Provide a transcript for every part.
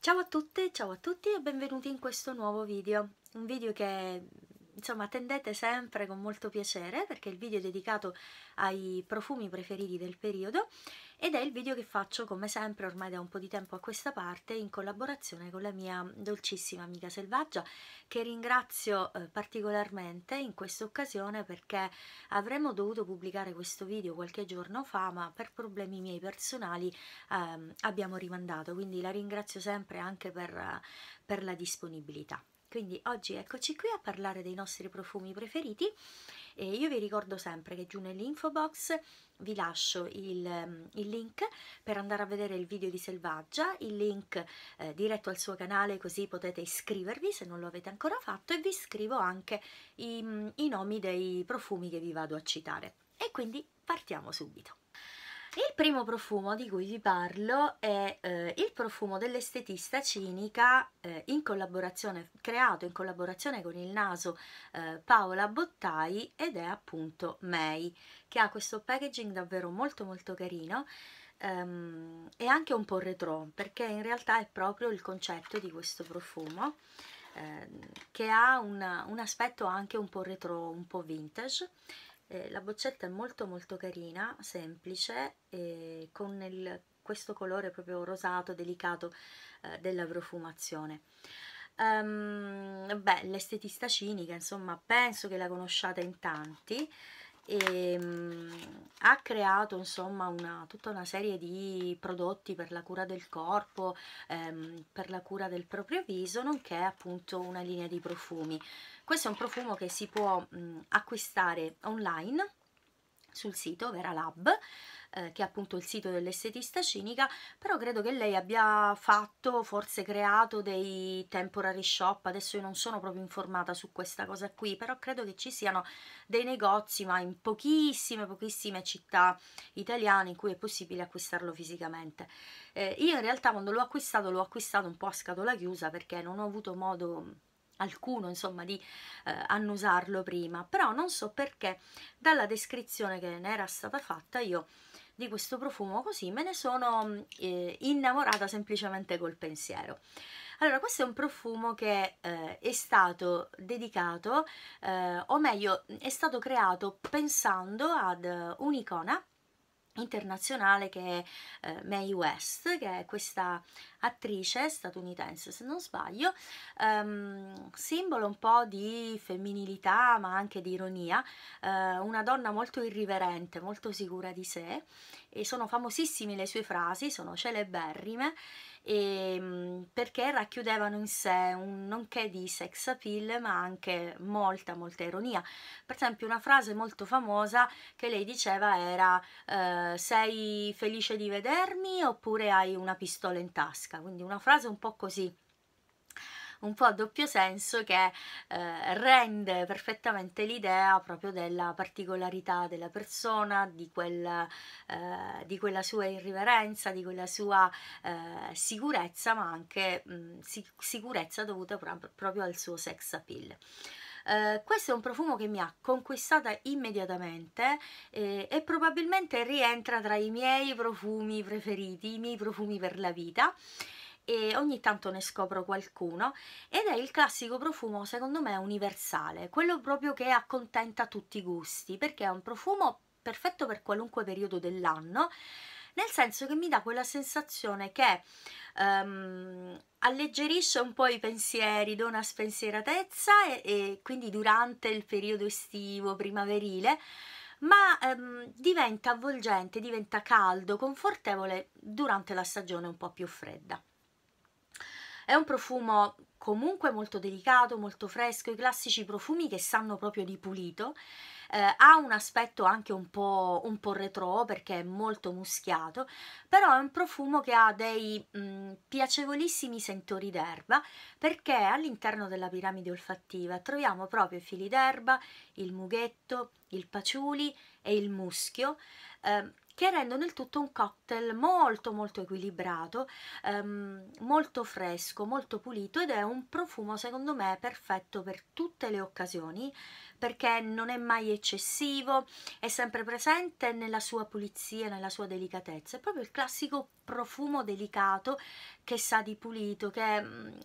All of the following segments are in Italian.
Ciao a tutte, ciao a tutti e benvenuti in questo nuovo video, un video che insomma attendete sempre con molto piacere perché il video è dedicato ai profumi preferiti del periodo ed è il video che faccio come sempre ormai da un po' di tempo a questa parte in collaborazione con la mia dolcissima amica selvaggia che ringrazio eh, particolarmente in questa occasione perché avremmo dovuto pubblicare questo video qualche giorno fa ma per problemi miei personali ehm, abbiamo rimandato quindi la ringrazio sempre anche per, per la disponibilità. Quindi oggi eccoci qui a parlare dei nostri profumi preferiti e io vi ricordo sempre che giù nell'info box vi lascio il, mm, il, link per andare a vedere il video di Selvaggia, il link eh, diretto al suo canale così potete iscrivervi se non lo avete ancora fatto e vi scrivo anche i, mm, i nomi dei profumi che vi vado a citare. E quindi partiamo subito. Il primo profumo di cui vi parlo è eh, il profumo dell'estetista cinica eh, in creato in collaborazione con il naso eh, Paola Bottai ed è appunto May, che ha questo packaging davvero molto molto carino ehm, e anche un po' retro, perché in realtà è proprio il concetto di questo profumo ehm, che ha una, un aspetto anche un po' retro, un po' vintage eh, la boccetta è molto molto carina semplice eh, con il, questo colore proprio rosato delicato eh, della profumazione um, beh l'estetista cinica insomma penso che la conosciate in tanti e ehm, mh, ha creato insomma una, tutta una serie di prodotti per la cura del corpo, ehm, per la cura del proprio viso, nonché appunto una linea di profumi. Questo è un profumo che si può mh, acquistare online sul sito Veralab, eh, che è appunto il sito dell'estetista cinica, però credo che lei abbia fatto, forse creato dei temporary shop, adesso io non sono proprio informata su questa cosa qui, però credo che ci siano dei negozi, ma in pochissime, pochissime città italiane in cui è possibile acquistarlo fisicamente. Eh, io in realtà quando l'ho acquistato l'ho acquistato un po' a scatola chiusa perché non ho avuto modo alcuno insomma di eh, annusarlo prima però non so perché dalla descrizione che ne era stata fatta io di questo profumo così me ne sono mm, eh, innamorata semplicemente col pensiero allora questo è un profumo che eh, è stato dedicato eh, o meglio è stato creato pensando ad uh, un'icona internazionale che è eh, Mae West, che è questa attrice statunitense se non sbaglio, ehm, simbolo un po' di femminilità ma anche di ironia, eh, una donna molto irriverente, molto sicura di sé e sono famosissime le sue frasi, sono celeberrime e, ehm, perché racchiudevano in sé un nonché di sex appeal ma anche molta molta ironia per esempio una frase molto famosa che lei diceva era eh, sei felice di vedermi oppure hai una pistola in tasca quindi una frase un po' così un po' a doppio senso che eh, rende perfettamente l'idea proprio della particolarità della persona, di, quel, eh, di quella sua irriverenza, di quella sua eh, sicurezza, ma anche mh, mm, sic sicurezza dovuta pro proprio al suo sex appeal. Uh, questo è un profumo che mi ha conquistata immediatamente eh, e probabilmente rientra tra i miei profumi preferiti, i miei profumi per la vita e ogni tanto ne scopro qualcuno ed è il classico profumo secondo me universale, quello proprio che accontenta tutti i gusti perché è un profumo perfetto per qualunque periodo dell'anno nel senso che mi dà quella sensazione che um, alleggerisce un po' i pensieri, dona spensieratezza e, e quindi durante il periodo estivo, primaverile, ma um, diventa avvolgente, diventa caldo, confortevole durante la stagione un po' più fredda. È un profumo comunque molto delicato, molto fresco, i classici profumi che sanno proprio di pulito. Eh, ha un aspetto anche un po', un po' retro perché è molto muschiato, però è un profumo che ha dei mh, mm, piacevolissimi sentori d'erba perché all'interno della piramide olfattiva troviamo proprio i fili d'erba, il mughetto, il paciuli e il muschio. Eh, che rendono il tutto un cocktail molto molto equilibrato, ehm, molto fresco, molto pulito ed è un profumo secondo me perfetto per tutte le occasioni, perché non è mai eccessivo, è sempre presente nella sua pulizia, nella sua delicatezza. È proprio il classico profumo delicato che sa di pulito, che mm,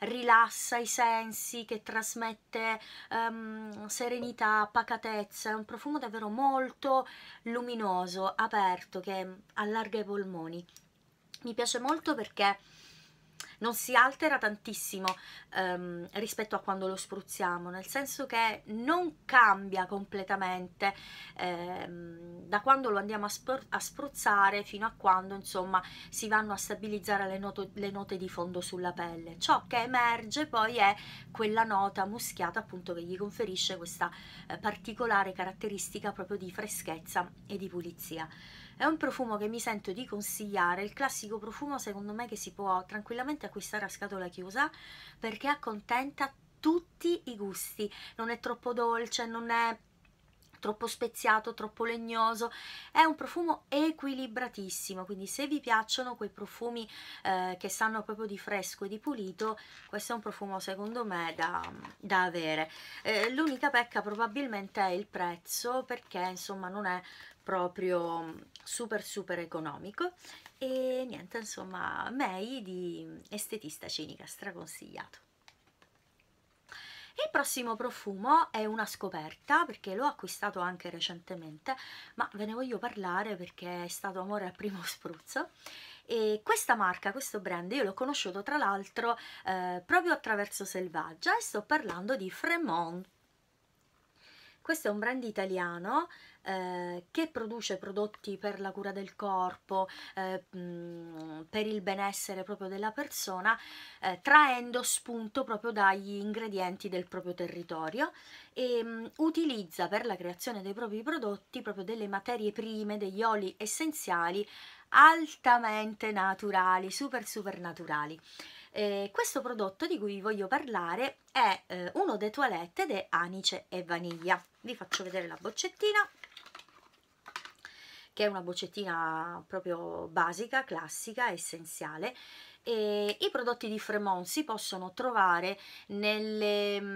rilassa i sensi, che trasmette um, serenità, pacatezza. È un profumo davvero molto luminoso, aperto, che allarga i polmoni. Mi piace molto perché non si altera tantissimo ehm, rispetto a quando lo spruzziamo, nel senso che non cambia completamente ehm, da quando lo andiamo a, spr a, spruzzare fino a quando insomma si vanno a stabilizzare le, noto, le note di fondo sulla pelle. Ciò che emerge poi è quella nota muschiata appunto che gli conferisce questa eh, particolare caratteristica proprio di freschezza e di pulizia. È un profumo che mi sento di consigliare, il classico profumo secondo me che si può tranquillamente acquistare a scatola chiusa perché accontenta tutti i gusti, non è troppo dolce, non è troppo speziato, troppo legnoso, è un profumo equilibratissimo, quindi se vi piacciono quei profumi eh, che sanno proprio di fresco e di pulito, questo è un profumo secondo me da, da avere. Eh, L'unica pecca probabilmente è il prezzo perché insomma non è proprio mm, super super economico e niente insomma May di estetista cinica straconsigliato il prossimo profumo è una scoperta perché l'ho acquistato anche recentemente, ma ve ne voglio parlare perché è stato amore al primo spruzzo. E questa marca, questo brand, io l'ho conosciuto tra l'altro eh, proprio attraverso Selvaggia e sto parlando di Fremont questo è un brand italiano eh, che produce prodotti per la cura del corpo, eh, per il benessere proprio della persona, eh, traendo spunto proprio dagli ingredienti del proprio territorio e mh, utilizza per la creazione dei propri prodotti proprio delle materie prime, degli oli essenziali altamente naturali, super super naturali. Eh, questo prodotto di cui vi voglio parlare è eh, uno dei toilette de anice e vaniglia. Vi faccio vedere la boccettina, che è una boccettina proprio basica, classica, essenziale. E I prodotti di Fremont si possono trovare nelle mh,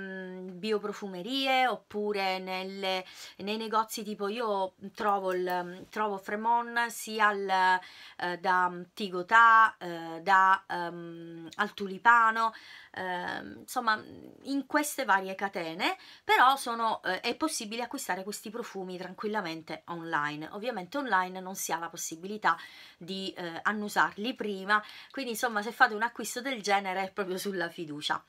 mm, bioprofumerie oppure nelle, nei negozi tipo io trovo, il, mm, trovo Fremont sia al, eh, da mm, Tigotà, eh, da, um, al Tulipano, eh, insomma in queste varie catene, però sono, eh, è possibile acquistare questi profumi tranquillamente online. Ovviamente online non si ha la possibilità di eh, annusarli prima, quindi insomma insomma se fate un acquisto del genere è proprio sulla fiducia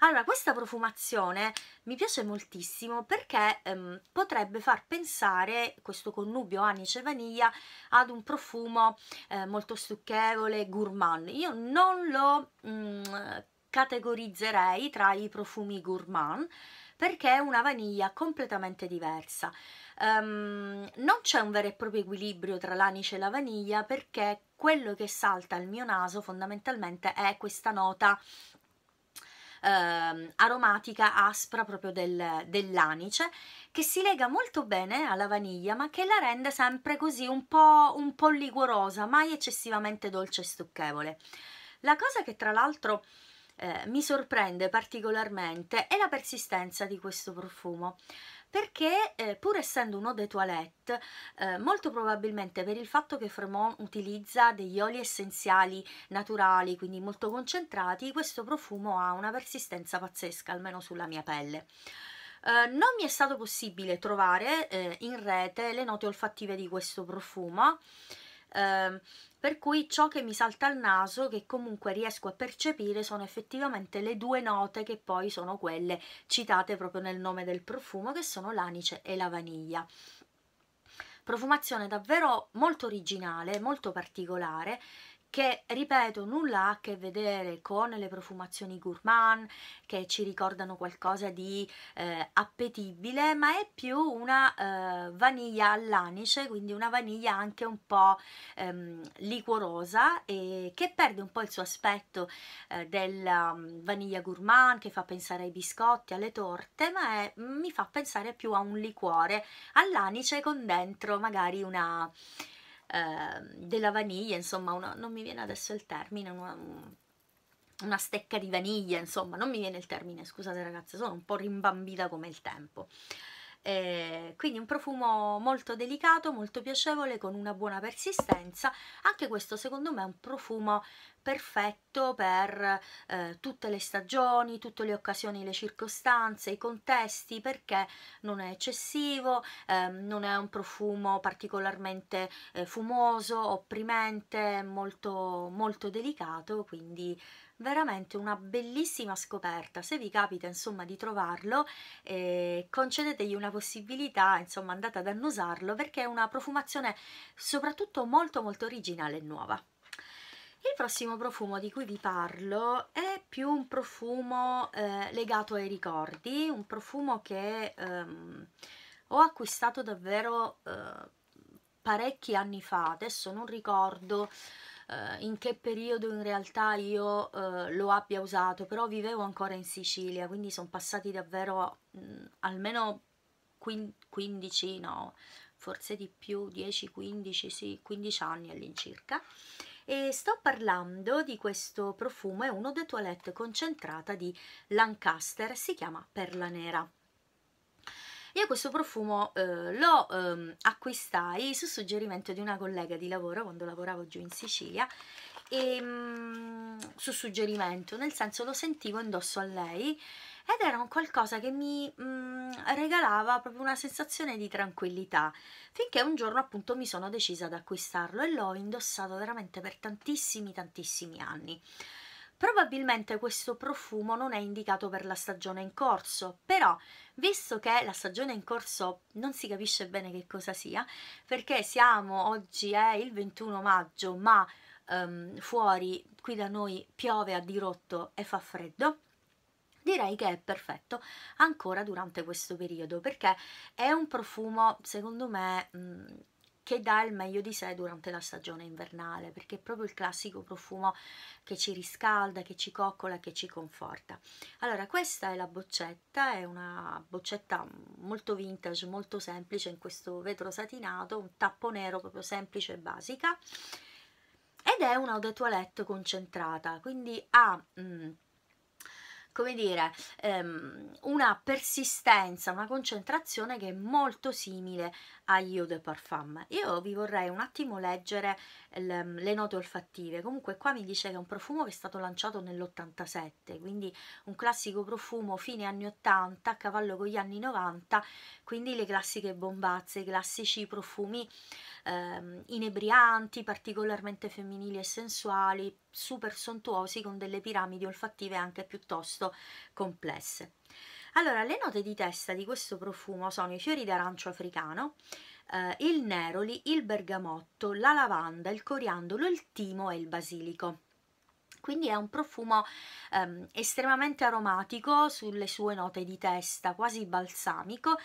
allora questa profumazione mi piace moltissimo perché ehm, potrebbe far pensare questo connubio anice e vaniglia ad un profumo eh, molto stucchevole, gourmand io non lo mh, mm, categorizzerei tra i profumi gourmand perché è una vaniglia completamente diversa. Um, non c'è un vero e proprio equilibrio tra l'anice e la vaniglia perché quello che salta al mio naso fondamentalmente è questa nota eh, aromatica aspra proprio del, dell'anice che si lega molto bene alla vaniglia ma che la rende sempre così un po', un po liguorosa mai eccessivamente dolce e stucchevole la cosa che tra l'altro eh, mi sorprende particolarmente è la persistenza di questo profumo perché eh, pur essendo uno dei toilette, eh, molto probabilmente per il fatto che Fremont utilizza degli oli essenziali naturali, quindi molto concentrati, questo profumo ha una persistenza pazzesca, almeno sulla mia pelle. Uh, non mi è stato possibile trovare uh, in rete le note olfattive di questo profumo eh, per cui ciò che mi salta al naso, che comunque riesco a percepire, sono effettivamente le due note che poi sono quelle citate proprio nel nome del profumo, che sono l'anice e la vaniglia profumazione davvero molto originale, molto particolare che, ripeto, nulla ha a che vedere con le profumazioni gourmand che ci ricordano qualcosa di eh, appetibile, ma è più una eh, vaniglia all'anice, quindi una vaniglia anche un po' ehm, liquorosa e che perde un po' il suo aspetto eh, della mm, vaniglia gourmand che fa pensare ai biscotti, alle torte, ma è, mi fa pensare più a un liquore all'anice con dentro magari una Ehm, della vaniglia, insomma, una, non mi viene adesso il termine, una, una stecca di vaniglia, insomma, non mi viene il termine, scusate ragazze, sono un po' rimbambita come il tempo eh, quindi un profumo molto delicato, molto piacevole, con una buona persistenza, anche questo secondo me è un profumo perfetto per eh, tutte le stagioni, tutte le occasioni, le circostanze, i contesti, perché non è eccessivo, eh, non è un profumo particolarmente eh, fumoso, opprimente, molto, molto delicato, quindi veramente una bellissima scoperta se vi capita insomma di trovarlo eh, concedetegli una possibilità insomma andate ad annusarlo perché è una profumazione soprattutto molto molto originale e nuova il prossimo profumo di cui vi parlo è più un profumo eh, legato ai ricordi, un profumo che ehm, ho acquistato davvero eh, parecchi anni fa, adesso non ricordo eh, in che periodo in realtà io eh, lo abbia usato, però vivevo ancora in Sicilia, quindi sono passati davvero mh, almeno 15, no, forse di più, 10, 15, sì, 15 anni all'incirca. E sto parlando di questo profumo, è uno de toilette concentrata di Lancaster, si chiama Perla Nera. Io questo profumo eh, lo eh, acquistai su suggerimento di una collega di lavoro quando lavoravo giù in Sicilia e, mm, su suggerimento, nel senso lo sentivo indosso a lei ed era un qualcosa che mi mm, regalava proprio una sensazione di tranquillità finché un giorno appunto mi sono decisa ad acquistarlo e l'ho indossato veramente per tantissimi tantissimi anni Probabilmente questo profumo non è indicato per la stagione in corso, però visto che la stagione in corso non si capisce bene che cosa sia, perché siamo oggi è il 21 maggio, ma um, fuori qui da noi piove a dirotto e fa freddo, direi che è perfetto ancora durante questo periodo perché è un profumo secondo me mh, mhmm, che dà il meglio di sé durante la stagione invernale, perché è proprio il classico profumo che ci riscalda, che ci coccola, che ci conforta. Allora, questa è la boccetta, è una boccetta molto vintage, molto semplice, in questo vetro satinato, un tappo nero proprio semplice e basica, ed è una de toilette concentrata, quindi ha... Mh, mm, come dire, ehm, una persistenza, una concentrazione che è molto simile agli eau de parfum. Io vi vorrei un attimo leggere le note olfattive, comunque qua mi dice che è un profumo che è stato lanciato nell'87, quindi un classico profumo fine anni 80, a cavallo con gli anni 90, quindi le classiche bombazze, i classici profumi ehm, inebrianti, particolarmente femminili e sensuali, super sontuosi con delle piramidi olfattive anche piuttosto complesse. Allora, le note di testa di questo profumo sono i fiori d'arancio africano, eh, il neroli, il bergamotto, la lavanda, il coriandolo, il timo e il basilico quindi è un profumo ehm, estremamente aromatico sulle sue note di testa, quasi balsamico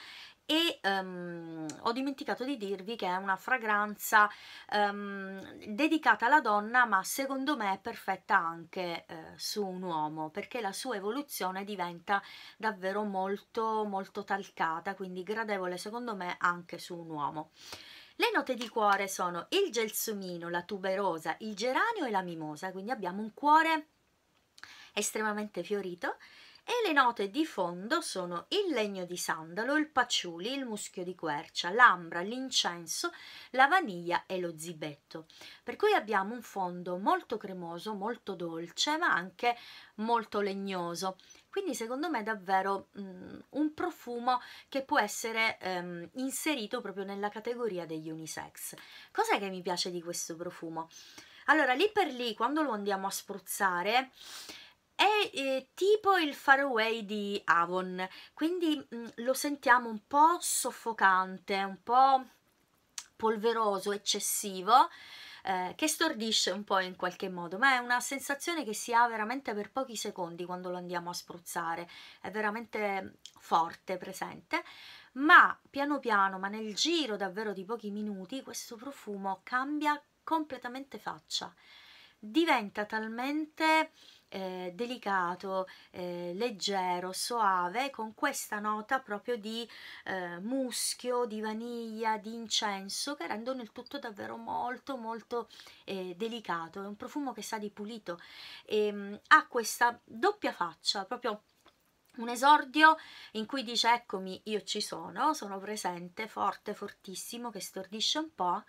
e um, ho dimenticato di dirvi che è una fragranza um, dedicata alla donna ma secondo me è perfetta anche eh, su un uomo perché la sua evoluzione diventa davvero molto molto talcata quindi gradevole secondo me anche su un uomo le note di cuore sono il gelsomino, la tuberosa, il geranio e la mimosa quindi abbiamo un cuore estremamente fiorito e le note di fondo sono il legno di sandalo, il paciuli, il muschio di quercia, l'ambra, l'incenso, la vaniglia e lo zibetto. Per cui abbiamo un fondo molto cremoso, molto dolce, ma anche molto legnoso. Quindi secondo me è davvero mh, mm, un profumo che può essere ehm, inserito proprio nella categoria degli unisex. Cos'è che mi piace di questo profumo? Allora, lì per lì, quando lo andiamo a spruzzare, è eh, tipo il faraway di Avon, quindi mh, mm, lo sentiamo un po' soffocante, un po' polveroso, eccessivo, eh, che stordisce un po' in qualche modo, ma è una sensazione che si ha veramente per pochi secondi quando lo andiamo a spruzzare, è veramente forte, presente, ma piano piano, ma nel giro davvero di pochi minuti, questo profumo cambia completamente faccia, diventa talmente eh, delicato, eh, leggero, soave, con questa nota proprio di eh, muschio, di vaniglia, di incenso, che rendono il tutto davvero molto molto eh, delicato. È un profumo che sa di pulito e ehm, ha questa doppia faccia, proprio un esordio in cui dice eccomi io ci sono, sono presente, forte, fortissimo, che stordisce un po'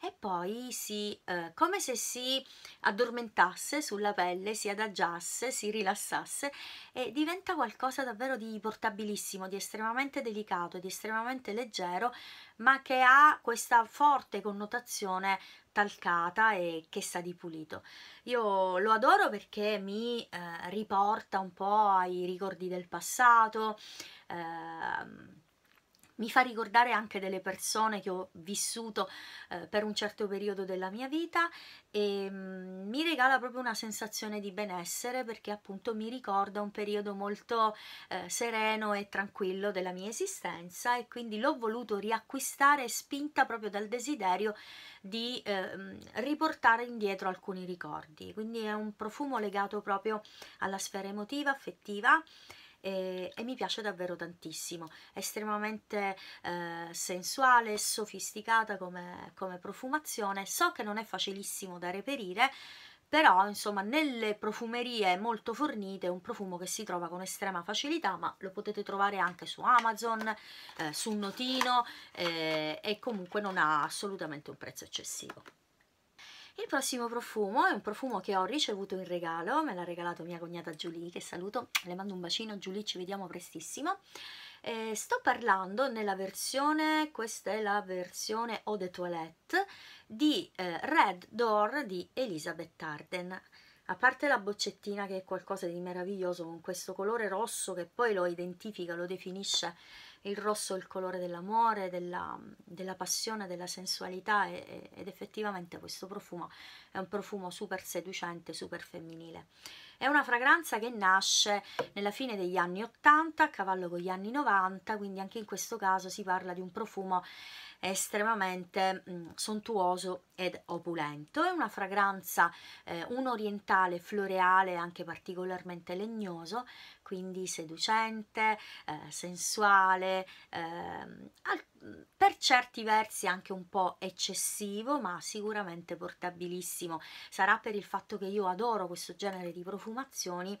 e poi si, eh, come se si addormentasse sulla pelle, si adagiasse, si rilassasse e diventa qualcosa davvero di portabilissimo, di estremamente delicato, di estremamente leggero, ma che ha questa forte connotazione talcata e che sa di pulito. Io lo adoro perché mi eh, riporta un po' ai ricordi del passato, eh, mi fa ricordare anche delle persone che ho vissuto eh, per un certo periodo della mia vita e mh, mm, mi regala proprio una sensazione di benessere perché appunto mi ricorda un periodo molto eh, sereno e tranquillo della mia esistenza e quindi l'ho voluto riacquistare spinta proprio dal desiderio di eh, mm, riportare indietro alcuni ricordi quindi è un profumo legato proprio alla sfera emotiva, affettiva e, e mi piace davvero tantissimo, è estremamente eh, sensuale, sofisticata come, come profumazione, so che non è facilissimo da reperire, però insomma nelle profumerie molto fornite è un profumo che si trova con estrema facilità ma lo potete trovare anche su Amazon, eh, su Notino eh, e comunque non ha assolutamente un prezzo eccessivo. Il prossimo profumo è un profumo che ho ricevuto in regalo, me l'ha regalato mia cognata Julie, che saluto, le mando un bacino Julie, ci vediamo prestissimo. Eh, sto parlando nella versione, questa è la versione Eau de Toilette, di eh, Red Door di Elizabeth Arden. A parte la boccettina che è qualcosa di meraviglioso con questo colore rosso che poi lo identifica, lo definisce il rosso è il colore dell'amore, della, della, passione, della sensualità e, ed effettivamente questo profumo è un profumo super seducente, super femminile. È una fragranza che nasce nella fine degli anni 80, a cavallo con gli anni 90, quindi anche in questo caso si parla di un profumo estremamente mh, mm, sontuoso ed opulento. È una fragranza, eh, un orientale floreale anche particolarmente legnoso, quindi seducente, eh, sensuale, eh, per certi versi anche un po' eccessivo, ma sicuramente portabilissimo. Sarà per il fatto che io adoro questo genere di profumazioni.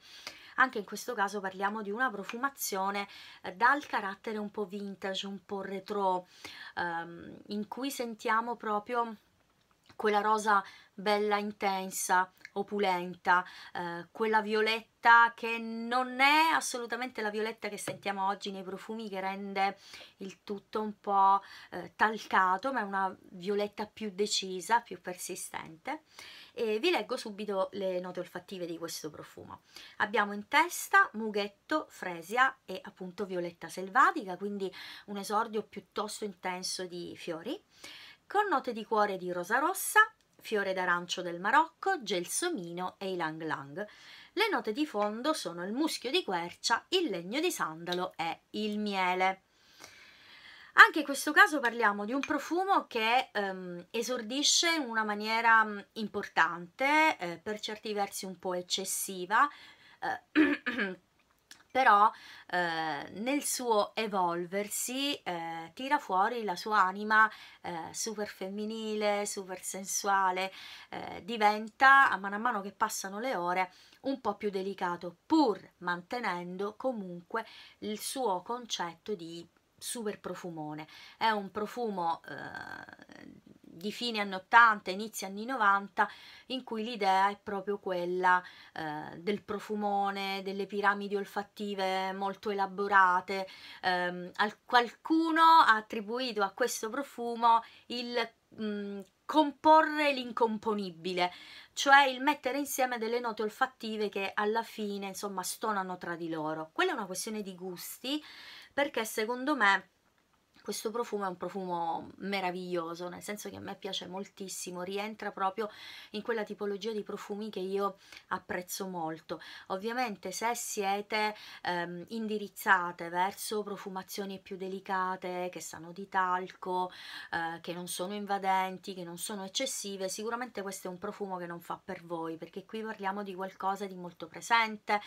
Anche in questo caso parliamo di una profumazione eh, dal carattere un po' vintage, un po' retro, ehm, in cui sentiamo proprio quella rosa bella intensa, opulenta, eh, quella violetta che non è assolutamente la violetta che sentiamo oggi nei profumi che rende il tutto un po' eh, talcato, ma è una violetta più decisa, più persistente. E vi leggo subito le note olfattive di questo profumo. Abbiamo in testa mughetto, fresia e appunto violetta selvatica, quindi un esordio piuttosto intenso di fiori con note di cuore di rosa rossa, fiore d'arancio del Marocco, gelsomino e ylang lang. Le note di fondo sono il muschio di quercia, il legno di sandalo e il miele. Anche in questo caso parliamo di un profumo che ehm, esordisce in una maniera mm, importante, eh, per certi versi un po' eccessiva, eh, però eh, nel suo evolversi eh, tira fuori la sua anima eh, super femminile, super sensuale, eh, diventa a mano a mano che passano le ore un po' più delicato, pur mantenendo comunque il suo concetto di super profumone. È un profumo eh, di fine anni 80, inizio anni 90, in cui l'idea è proprio quella eh, del profumone, delle piramidi olfattive molto elaborate. Ehm, al, qualcuno ha attribuito a questo profumo il mh, mm, comporre l'incomponibile, cioè il mettere insieme delle note olfattive che alla fine, insomma, stonano tra di loro. Quella è una questione di gusti, perché secondo me questo profumo è un profumo meraviglioso, nel senso che a me piace moltissimo, rientra proprio in quella tipologia di profumi che io apprezzo molto. Ovviamente se siete ehm, indirizzate verso profumazioni più delicate, che sanno di talco, eh, che non sono invadenti, che non sono eccessive, sicuramente questo è un profumo che non fa per voi, perché qui parliamo di qualcosa di molto presente,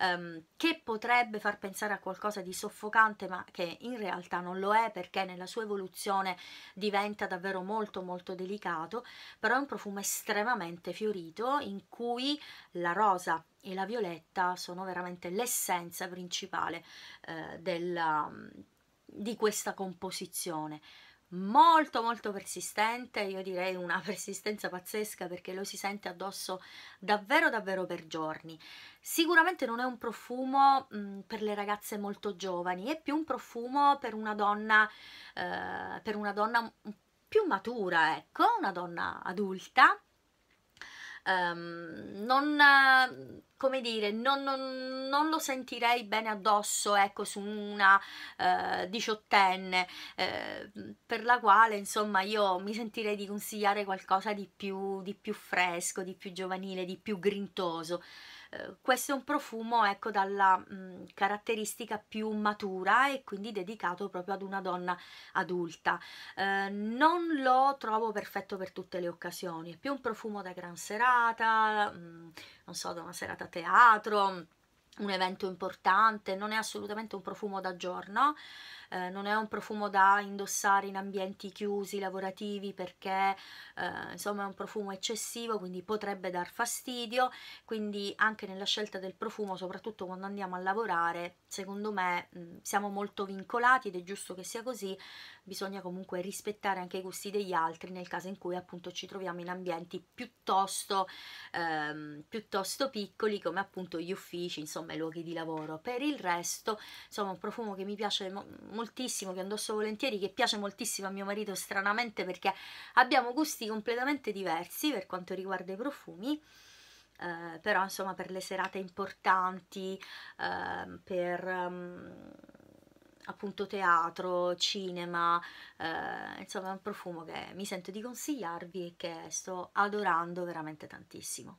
ehm, che potrebbe far pensare a qualcosa di soffocante, ma che in realtà non lo è, perché perché nella sua evoluzione diventa davvero molto molto delicato, però è un profumo estremamente fiorito in cui la rosa e la violetta sono veramente l'essenza principale eh, della, di questa composizione molto molto persistente, io direi una persistenza pazzesca perché lo si sente addosso davvero davvero per giorni. Sicuramente non è un profumo mh, mm, per le ragazze molto giovani, è più un profumo per una donna, eh, per una donna più matura, ecco, una donna adulta um, non come dire, non, non, non, lo sentirei bene addosso, ecco, su una eh, diciottenne, eh, per la quale, insomma, io mi sentirei di consigliare qualcosa di più, di più fresco, di più giovanile, di più grintoso. Eh, questo è un profumo ecco dalla mh, mm, caratteristica più matura e quindi dedicato proprio ad una donna adulta eh, non lo trovo perfetto per tutte le occasioni è più un profumo da gran serata mh, mm, non so da una serata a teatro un evento importante, non è assolutamente un profumo da giorno, eh, non è un profumo da indossare in ambienti chiusi, lavorativi, perché eh, insomma è un profumo eccessivo, quindi potrebbe dar fastidio, quindi anche nella scelta del profumo, soprattutto quando andiamo a lavorare, secondo me mh, mm, siamo molto vincolati ed è giusto che sia così, bisogna comunque rispettare anche i gusti degli altri nel caso in cui appunto ci troviamo in ambienti piuttosto, ehm, piuttosto piccoli come appunto gli uffici, insomma i luoghi di lavoro. Per il resto, insomma un profumo che mi piace mo moltissimo, che indosso volentieri, che piace moltissimo a mio marito stranamente perché abbiamo gusti completamente diversi per quanto riguarda i profumi. Eh, però insomma per le serate importanti, eh, per... Um, appunto teatro, cinema, eh, insomma è un profumo che mi sento di consigliarvi e che sto adorando veramente tantissimo.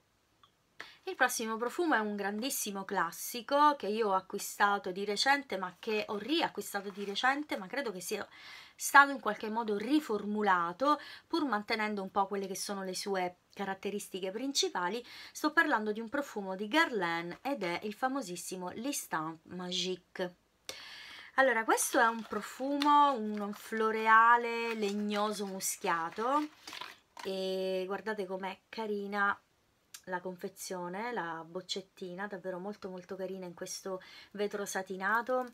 Il prossimo profumo è un grandissimo classico che io ho acquistato di recente, ma che ho riacquistato di recente, ma credo che sia stato in qualche modo riformulato, pur mantenendo un po' quelle che sono le sue caratteristiche principali. Sto parlando di un profumo di Guerlain ed è il famosissimo L'Estampe Magique allora questo è un profumo un floreale legnoso muschiato e guardate com'è carina la confezione la boccettina davvero molto molto carina in questo vetro satinato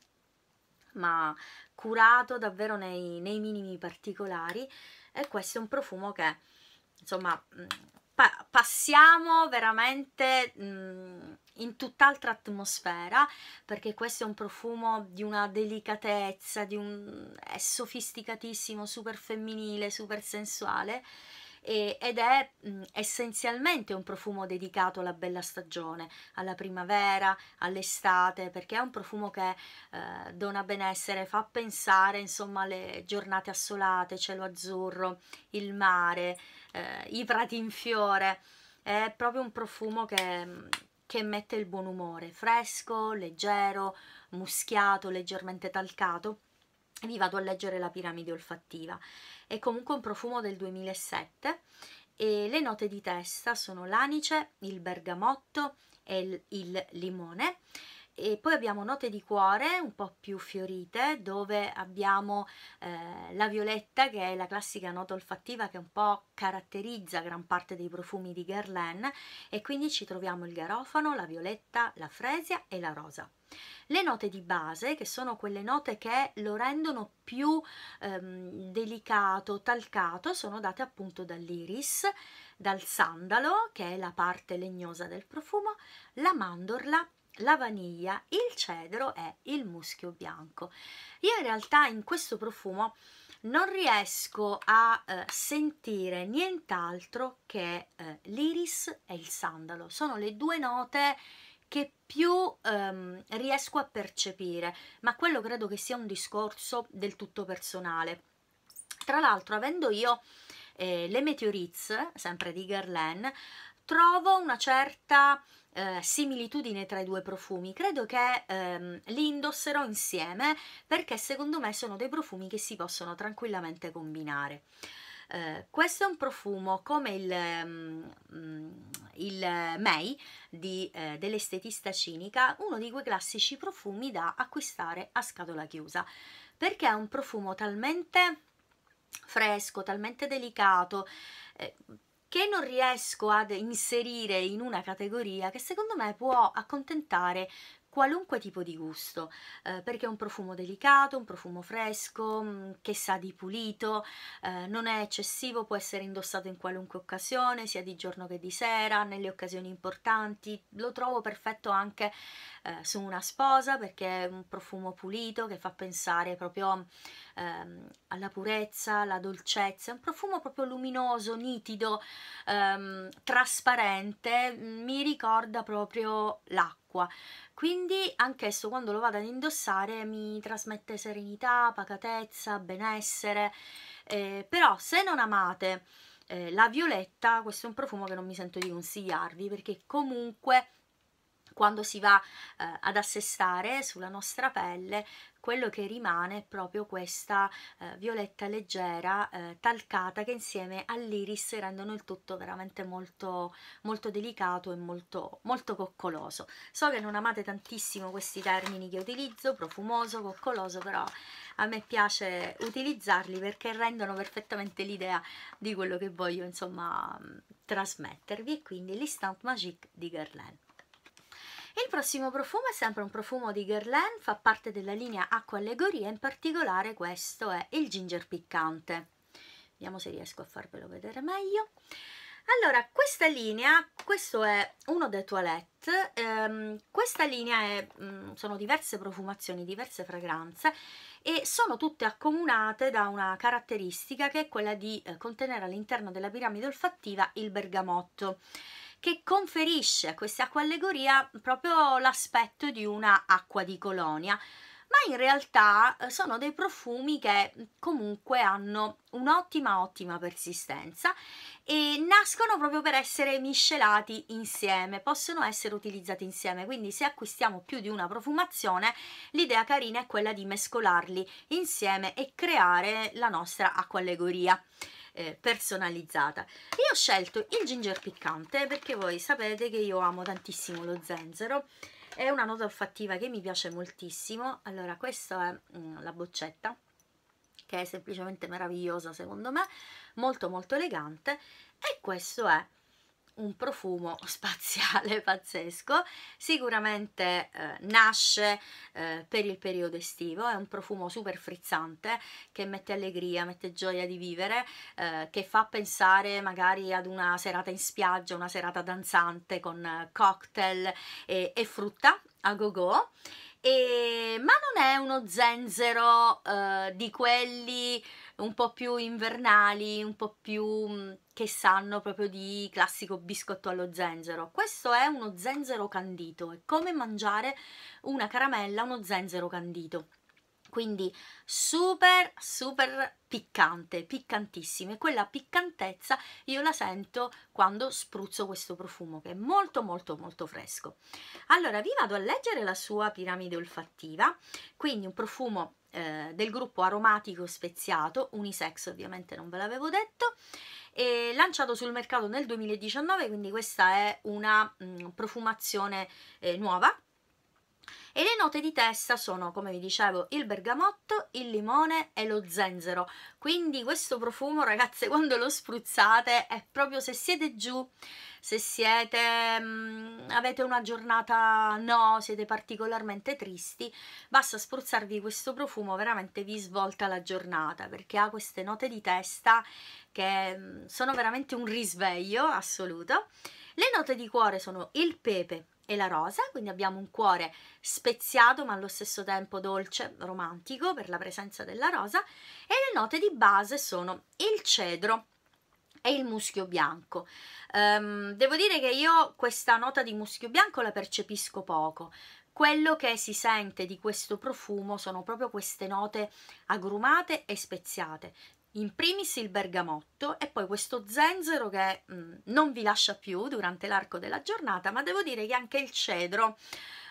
ma curato davvero nei, nei minimi particolari e questo è un profumo che insomma mm, pa passiamo veramente mh, mhmm, in tutt'altra atmosfera perché questo è un profumo di una delicatezza, di un... è sofisticatissimo, super femminile, super sensuale e, ed è mh, essenzialmente un profumo dedicato alla bella stagione, alla primavera, all'estate, perché è un profumo che eh, dona benessere, fa pensare insomma alle giornate assolate, cielo azzurro, il mare, eh, i prati in fiore, è proprio un profumo che, che mette il buon umore, fresco, leggero, muschiato, leggermente talcato vi vado a leggere la piramide olfattiva. È comunque un profumo del 2007 e le note di testa sono l'anice, il bergamotto e il, il limone. E poi abbiamo note di cuore un po' più fiorite dove abbiamo eh, la violetta che è la classica nota olfattiva che un po' caratterizza gran parte dei profumi di Guerlain e quindi ci troviamo il garofano, la violetta, la fresia e la rosa. Le note di base, che sono quelle note che lo rendono più ehm, delicato, talcato, sono date appunto dall'iris, dal sandalo, che è la parte legnosa del profumo, la mandorla, la vaniglia, il cedro e il muschio bianco. Io in realtà in questo profumo non riesco a eh, sentire nient'altro che eh, l'iris e il sandalo. Sono le due note che più ehm, riesco a percepire, ma quello credo che sia un discorso del tutto personale. Tra l'altro, avendo io eh, le Meteorites, sempre di Guerlain, trovo una certa eh, similitudine tra i due profumi. Credo che ehm, li indosserò insieme perché secondo me sono dei profumi che si possono tranquillamente combinare. Eh, questo è un profumo come il, mm, mm il May eh, dell'estetista cinica, uno di quei classici profumi da acquistare a scatola chiusa, perché è un profumo talmente fresco, talmente delicato, eh, che non riesco ad inserire in una categoria che secondo me può accontentare qualunque tipo di gusto, eh, perché è un profumo delicato, un profumo fresco, mh, mm, che sa di pulito, eh, non è eccessivo, può essere indossato in qualunque occasione, sia di giorno che di sera, nelle occasioni importanti, lo trovo perfetto anche eh, su una sposa perché è un profumo pulito che fa pensare proprio ehm, alla purezza, alla dolcezza, è un profumo proprio luminoso, nitido, ehm, trasparente, mi ricorda proprio l'acqua acqua quindi anch'esso quando lo vado ad indossare mi trasmette serenità, pacatezza, benessere eh, però se non amate eh, la violetta questo è un profumo che non mi sento di consigliarvi perché comunque quando si va eh, ad assestare sulla nostra pelle quello che rimane è proprio questa eh, violetta leggera eh, talcata che insieme all'iris rendono il tutto veramente molto, molto delicato e molto, molto coccoloso. So che non amate tantissimo questi termini che utilizzo, profumoso, coccoloso, però a me piace utilizzarli perché rendono perfettamente l'idea di quello che voglio insomma mm, trasmettervi e quindi l'Instant Magique di Guerlain. Il prossimo profumo è sempre un profumo di Guerlain, fa parte della linea Acqua Allegoria, in particolare questo è il ginger piccante. Vediamo se riesco a farvelo vedere meglio. Allora, questa linea, questo è uno dei toilette, ehm, questa linea è, mh, mm, sono diverse profumazioni, diverse fragranze e sono tutte accomunate da una caratteristica che è quella di eh, contenere all'interno della piramide olfattiva il bergamotto che conferisce a questa acqua allegoria proprio l'aspetto di una acqua di colonia ma in realtà eh, sono dei profumi che comunque hanno un'ottima ottima persistenza e nascono proprio per essere miscelati insieme, possono essere utilizzati insieme, quindi se acquistiamo più di una profumazione l'idea carina è quella di mescolarli insieme e creare la nostra acqua allegoria eh, personalizzata io ho scelto il ginger piccante perché voi sapete che io amo tantissimo lo zenzero è una nota olfattiva che mi piace moltissimo allora questa è mh, mm, la boccetta che è semplicemente meravigliosa secondo me molto molto elegante e questo è un profumo spaziale pazzesco, sicuramente eh, nasce eh, per il periodo estivo, è un profumo super frizzante che mette allegria, mette gioia di vivere, eh, che fa pensare magari ad una serata in spiaggia, una serata danzante con cocktail e, e frutta a go go. E, ma non è uno zenzero eh, di quelli un po' più invernali, un po' più mm, che sanno proprio di classico biscotto allo zenzero. Questo è uno zenzero candito, è come mangiare una caramella, uno zenzero candito. Quindi super, super piccante, piccantissimo. E quella piccantezza io la sento quando spruzzo questo profumo, che è molto, molto, molto fresco. Allora, vi vado a leggere la sua piramide olfattiva. Quindi un profumo eh, del gruppo aromatico speziato, unisex ovviamente non ve l'avevo detto, e lanciato sul mercato nel 2019, quindi questa è una mh, mm, profumazione eh, nuova. E le note di testa sono, come vi dicevo, il bergamotto, il limone e lo zenzero. Quindi questo profumo, ragazze, quando lo spruzzate è proprio se siete giù se siete, mh, mm, avete una giornata no, siete particolarmente tristi, basta spruzzarvi questo profumo, veramente vi svolta la giornata perché ha queste note di testa che mh, mm, sono veramente un risveglio assoluto. Le note di cuore sono il pepe, e la rosa, quindi abbiamo un cuore speziato ma allo stesso tempo dolce, romantico per la presenza della rosa e le note di base sono il cedro, e il muschio bianco. Um, devo dire che io questa nota di muschio bianco la percepisco poco. Quello che si sente di questo profumo sono proprio queste note agrumate e speziate. In primis il bergamotto e poi questo zenzero che mh, mm, non vi lascia più durante l'arco della giornata, ma devo dire che anche il cedro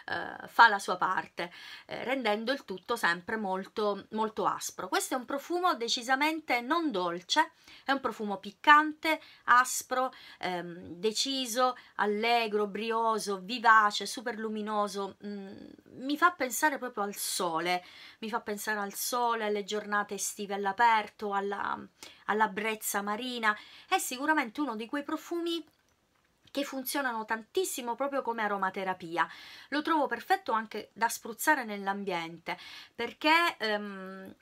eh, fa la sua parte, eh, rendendo il tutto sempre molto, molto aspro. Questo è un profumo decisamente non dolce, è un profumo piccante, aspro, ehm, deciso, allegro, brioso, vivace, super luminoso, mm, mi fa pensare proprio al sole, mi fa pensare al sole, alle giornate estive all'aperto, alla, alla brezza marina, è sicuramente uno di quei profumi che funzionano tantissimo proprio come aromaterapia. Lo trovo perfetto anche da spruzzare nell'ambiente perché ehm,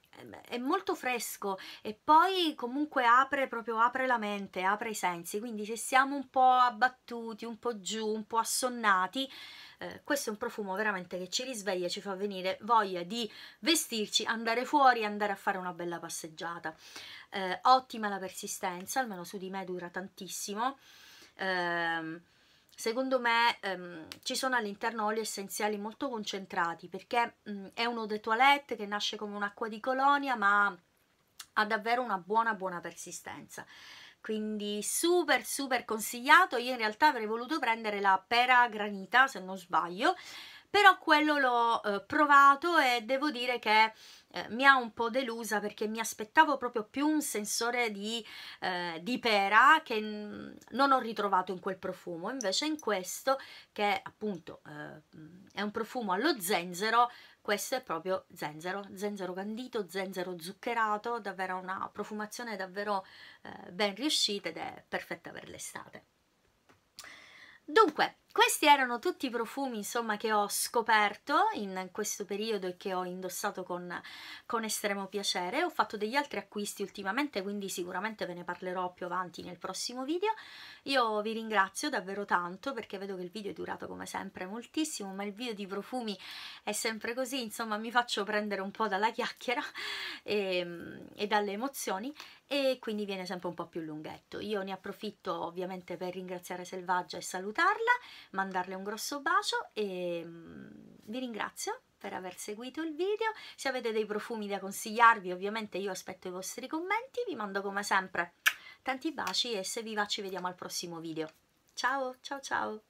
è molto fresco e poi comunque apre proprio apre la mente, apre i sensi, quindi se siamo un po' abbattuti, un po' giù, un po' assonnati, eh, questo è un profumo veramente che ci risveglia ci fa venire voglia di vestirci, andare fuori, andare a fare una bella passeggiata. Eh, ottima la persistenza, almeno su di me dura tantissimo ehm, secondo me ehm, ci sono all'interno oli essenziali molto concentrati perché mh, mm, è uno de toilette che nasce come un'acqua di colonia ma ha davvero una buona buona persistenza quindi super super consigliato io in realtà avrei voluto prendere la pera granita se non sbaglio però quello l'ho eh, provato e devo dire che eh, mi ha un po' delusa perché mi aspettavo proprio più un sensore di, eh, di pera che non ho ritrovato in quel profumo invece in questo che appunto eh, è un profumo allo zenzero questo è proprio zenzero, zenzero candito, zenzero zuccherato, davvero una profumazione davvero eh, ben riuscita ed è perfetta per l'estate. Dunque, questi erano tutti i profumi, insomma, che ho scoperto in questo periodo e che ho indossato con, con estremo piacere. Ho fatto degli altri acquisti ultimamente, quindi sicuramente ve ne parlerò più avanti nel prossimo video. Io vi ringrazio davvero tanto perché vedo che il video è durato come sempre moltissimo, ma il video di profumi è sempre così, insomma, mi faccio prendere un po' dalla chiacchiera e, ehm, e dalle emozioni e quindi viene sempre un po' più lunghetto. Io ne approfitto ovviamente per ringraziare Selvaggia e salutarla, mandarle un grosso bacio e mm, vi ringrazio per aver seguito il video, se avete dei profumi da consigliarvi ovviamente io aspetto i vostri commenti, vi mando come sempre tanti baci e se vi va ci vediamo al prossimo video. Ciao, ciao, ciao!